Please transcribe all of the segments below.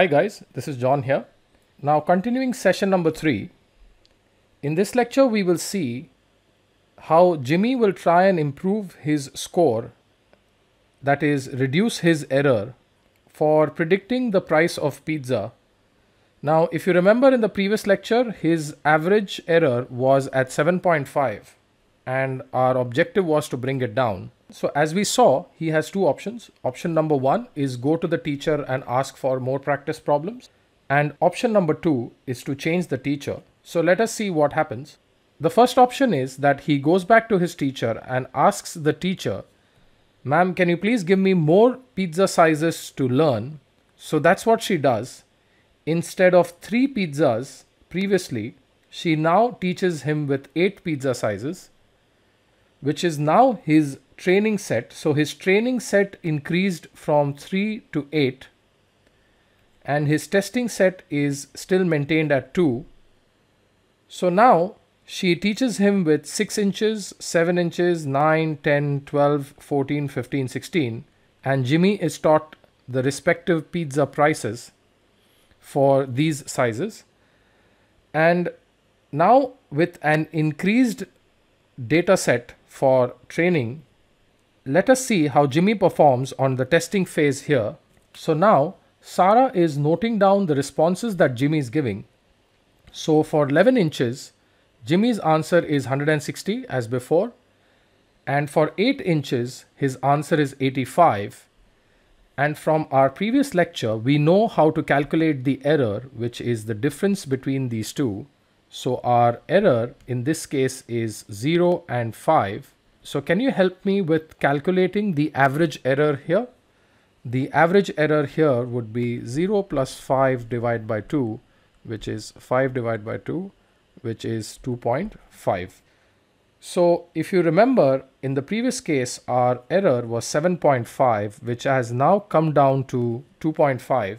Hi guys, this is John here. Now continuing session number 3. In this lecture we will see how Jimmy will try and improve his score that is reduce his error for predicting the price of pizza. Now if you remember in the previous lecture his average error was at 7.5 and our objective was to bring it down. So as we saw, he has two options. Option number one is go to the teacher and ask for more practice problems. And option number two is to change the teacher. So let us see what happens. The first option is that he goes back to his teacher and asks the teacher, ma'am, can you please give me more pizza sizes to learn? So that's what she does. Instead of three pizzas previously, she now teaches him with eight pizza sizes, which is now his training set. So his training set increased from 3 to 8 and his testing set is still maintained at 2. So now she teaches him with 6 inches, 7 inches, 9, 10, 12, 14, 15, 16 and Jimmy is taught the respective pizza prices for these sizes. And now with an increased data set for training, let us see how Jimmy performs on the testing phase here. So now Sarah is noting down the responses that Jimmy is giving. So for 11 inches, Jimmy's answer is 160 as before. And for 8 inches, his answer is 85. And from our previous lecture, we know how to calculate the error, which is the difference between these two. So our error in this case is 0 and 5. So can you help me with calculating the average error here? The average error here would be 0 plus 5 divided by 2, which is 5 divided by 2, which is 2.5. So if you remember, in the previous case, our error was 7.5, which has now come down to 2.5.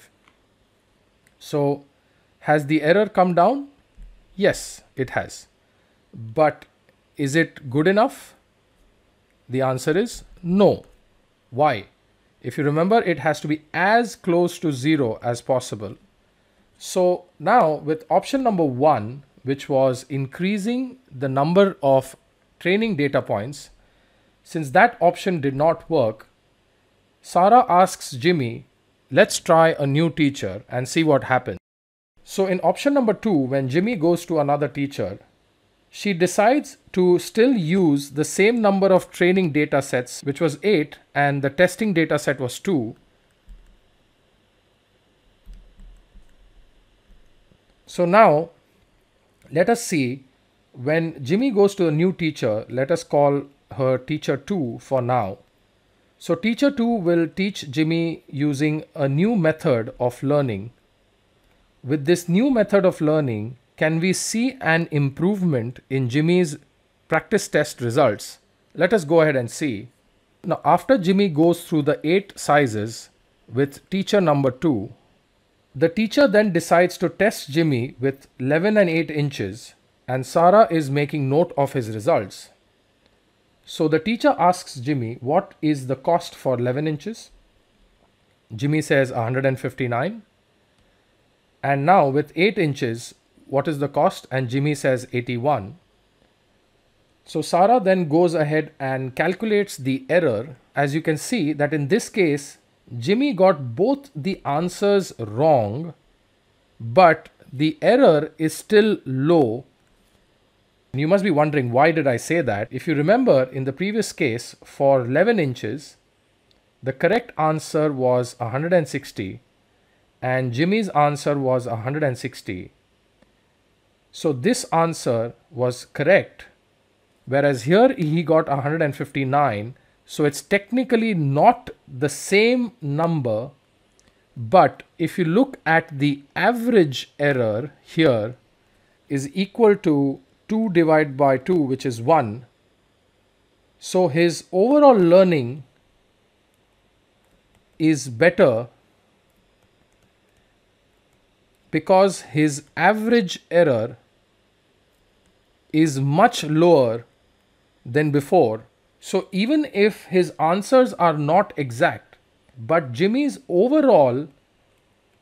So has the error come down? Yes, it has. But is it good enough? The answer is no. Why? If you remember, it has to be as close to 0 as possible. So now with option number 1, which was increasing the number of training data points, since that option did not work, Sarah asks Jimmy, let's try a new teacher and see what happens. So in option number 2, when Jimmy goes to another teacher, she decides to still use the same number of training data sets, which was 8, and the testing data set was 2. So now, let us see, when Jimmy goes to a new teacher, let us call her teacher 2 for now. So teacher 2 will teach Jimmy using a new method of learning. With this new method of learning, can we see an improvement in Jimmy's practice test results? Let us go ahead and see. Now, after Jimmy goes through the eight sizes with teacher number two, the teacher then decides to test Jimmy with 11 and 8 inches and Sarah is making note of his results. So the teacher asks Jimmy, what is the cost for 11 inches? Jimmy says 159. And now with 8 inches, what is the cost? And Jimmy says 81. So Sarah then goes ahead and calculates the error. As you can see that in this case, Jimmy got both the answers wrong, but the error is still low. And You must be wondering, why did I say that? If you remember in the previous case for 11 inches, the correct answer was 160 and Jimmy's answer was 160. So this answer was correct. Whereas here he got 159. So it's technically not the same number. But if you look at the average error here is equal to 2 divided by 2, which is 1. So his overall learning is better because his average error is much lower than before. So even if his answers are not exact, but Jimmy's overall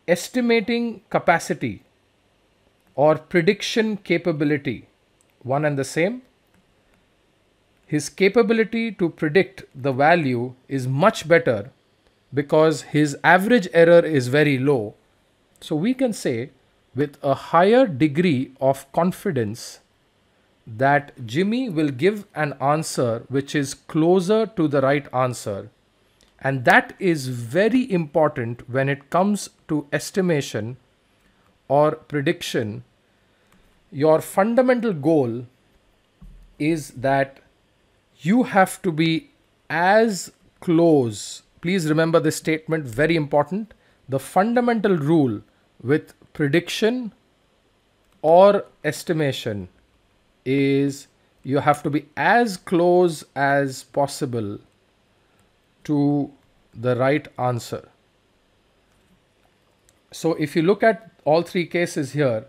estimating capacity or prediction capability, one and the same, his capability to predict the value is much better because his average error is very low. So we can say with a higher degree of confidence that Jimmy will give an answer which is closer to the right answer. And that is very important when it comes to estimation or prediction. Your fundamental goal is that you have to be as close. Please remember this statement, very important. The fundamental rule with prediction or estimation is you have to be as close as possible to the right answer. So if you look at all three cases here,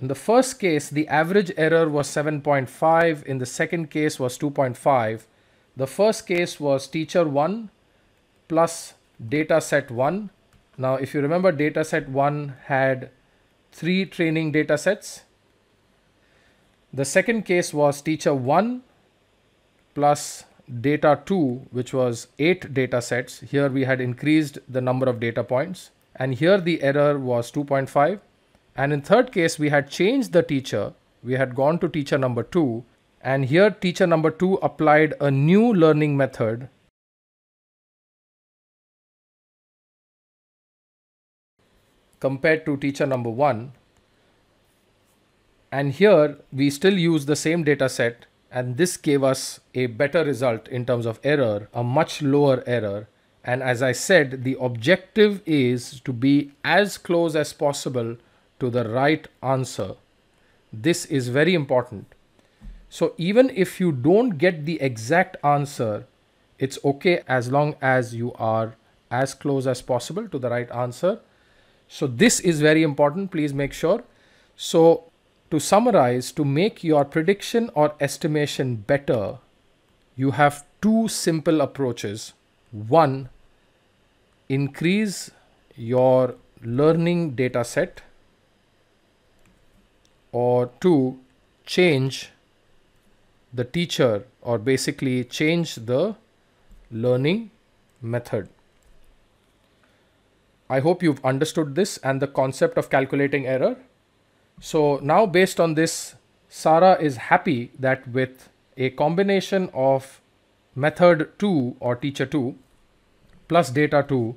in the first case, the average error was 7.5. In the second case was 2.5. The first case was teacher 1 plus data set 1. Now, if you remember, data set 1 had three training data sets the second case was teacher 1 plus data 2 which was 8 data sets. Here we had increased the number of data points and here the error was 2.5 and in third case we had changed the teacher. We had gone to teacher number 2 and here teacher number 2 applied a new learning method compared to teacher number 1 and here we still use the same data set and this gave us a better result in terms of error, a much lower error. And as I said, the objective is to be as close as possible to the right answer. This is very important. So even if you don't get the exact answer, it's okay as long as you are as close as possible to the right answer. So this is very important. Please make sure. So to summarize, to make your prediction or estimation better, you have two simple approaches. One, increase your learning data set or two, change the teacher or basically change the learning method. I hope you've understood this and the concept of calculating error. So now based on this, Sarah is happy that with a combination of method 2 or teacher 2 plus data 2,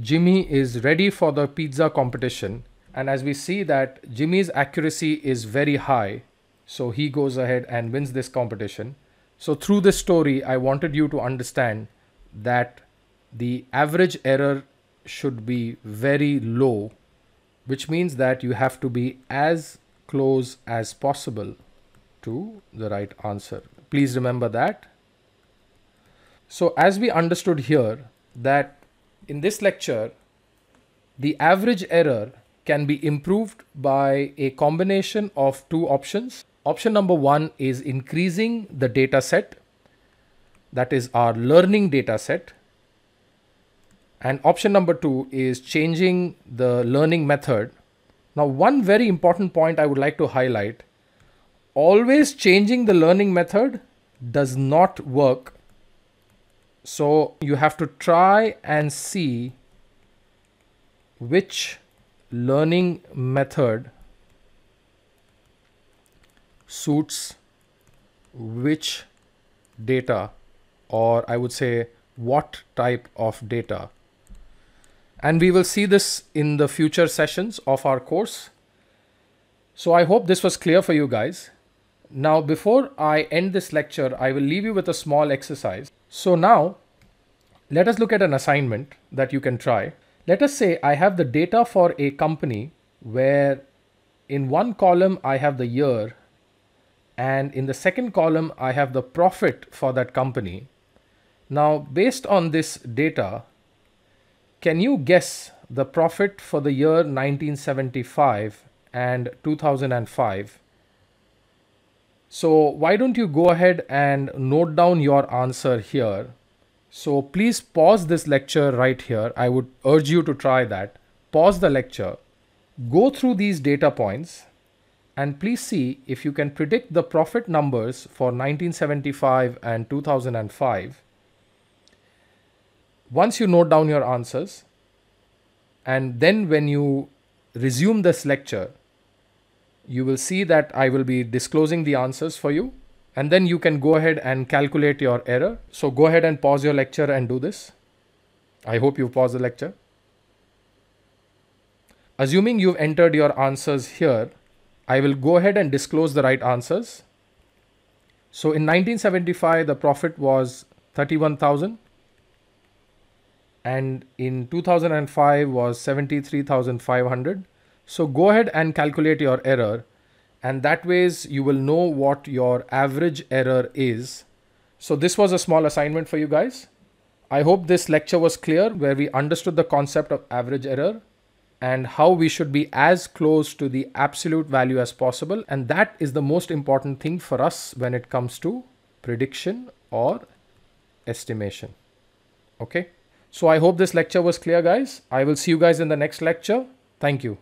Jimmy is ready for the pizza competition. And as we see that Jimmy's accuracy is very high, so he goes ahead and wins this competition. So through this story, I wanted you to understand that the average error should be very low which means that you have to be as close as possible to the right answer. Please remember that. So as we understood here that in this lecture, the average error can be improved by a combination of two options. Option number one is increasing the data set, that is our learning data set and option number two is changing the learning method. Now, one very important point I would like to highlight always changing the learning method does not work. So you have to try and see which learning method suits which data or I would say what type of data and we will see this in the future sessions of our course. So I hope this was clear for you guys. Now, before I end this lecture, I will leave you with a small exercise. So now, let us look at an assignment that you can try. Let us say I have the data for a company where in one column I have the year and in the second column I have the profit for that company. Now, based on this data, can you guess the profit for the year 1975 and 2005? So why don't you go ahead and note down your answer here. So please pause this lecture right here. I would urge you to try that. Pause the lecture. Go through these data points and please see if you can predict the profit numbers for 1975 and 2005 once you note down your answers, and then when you resume this lecture, you will see that I will be disclosing the answers for you and then you can go ahead and calculate your error. So go ahead and pause your lecture and do this. I hope you pause the lecture. Assuming you've entered your answers here, I will go ahead and disclose the right answers. So in 1975, the profit was 31,000 and in 2005 was 73500 so go ahead and calculate your error and that ways you will know what your average error is so this was a small assignment for you guys i hope this lecture was clear where we understood the concept of average error and how we should be as close to the absolute value as possible and that is the most important thing for us when it comes to prediction or estimation okay so I hope this lecture was clear guys. I will see you guys in the next lecture. Thank you.